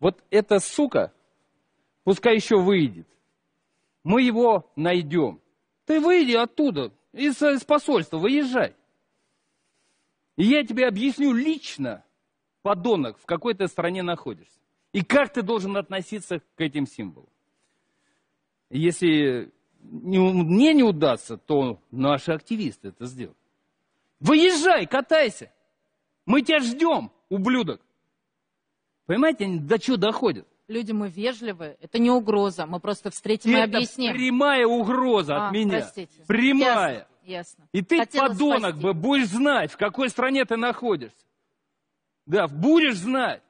Вот эта сука, пускай еще выйдет. Мы его найдем. Ты выйди оттуда, из, из посольства, выезжай. И я тебе объясню лично, подонок, в какой ты стране находишься. И как ты должен относиться к этим символам. Если мне не удастся, то наши активисты это сделают. Выезжай, катайся. Мы тебя ждем, ублюдок. Понимаете, они до чего доходят? Люди, мы вежливые, это не угроза, мы просто встретим это и объясним. Это прямая угроза а, от меня. Простите. Прямая. Ясно, ясно. И ты, Хотела подонок, спасти. бы будешь знать, в какой стране ты находишься. Да, будешь знать.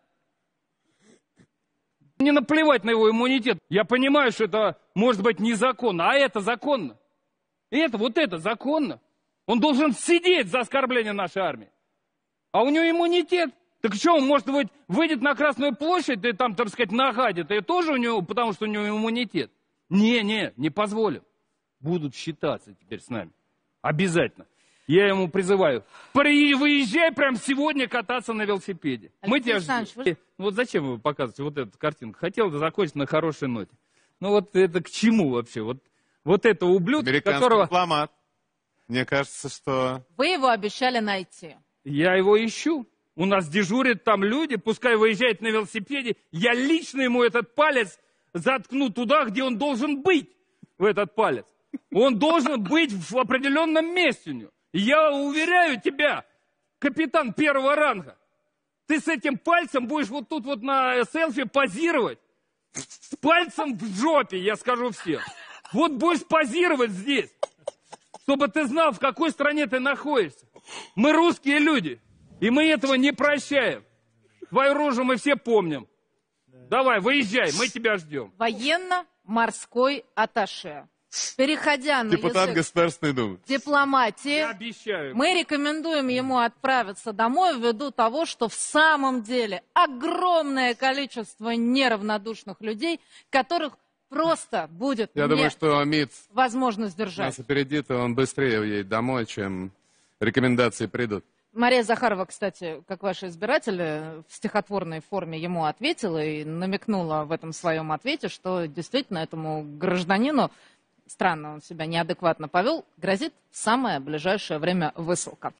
Не наплевать на его иммунитет. Я понимаю, что это может быть незаконно, а это законно. И это, вот это законно. Он должен сидеть за оскорбление нашей армии. А у него иммунитет. Так что, он, может быть, выйдет на Красную площадь и там, так сказать, нагадит, и тоже у него, потому что у него иммунитет? Не, не, не позволим. Будут считаться теперь с нами. Обязательно. Я ему призываю, выезжай прямо сегодня кататься на велосипеде. Алексей Мы тебя ждем. Вы... Э, вот зачем вы показываете вот эту картинку? Хотел закончить на хорошей ноте. Ну вот это к чему вообще? Вот, вот это ублюдок, которого... дипломат. Мне кажется, что... Вы его обещали найти. Я его ищу у нас дежурят там люди, пускай выезжает на велосипеде, я лично ему этот палец заткну туда, где он должен быть, в этот палец. Он должен быть в определенном месте у него. Я уверяю тебя, капитан первого ранга, ты с этим пальцем будешь вот тут вот на селфи позировать. С пальцем в жопе, я скажу всем. Вот будешь позировать здесь, чтобы ты знал, в какой стране ты находишься. Мы русские люди. И мы этого не прощаем. Твою рожу мы все помним. Давай, выезжай, мы тебя ждем. Военно-морской аташе. Переходя на Депутат язык Государственной Думы. дипломатии, Я обещаю. мы рекомендуем ему отправиться домой ввиду того, что в самом деле огромное количество неравнодушных людей, которых просто будет Я думаю, что МИД возможность держать. нас опередит, он быстрее уедет домой, чем рекомендации придут. Мария Захарова, кстати, как ваши избиратели, в стихотворной форме ему ответила и намекнула в этом своем ответе, что действительно этому гражданину, странно он себя неадекватно повел, грозит в самое ближайшее время высылка.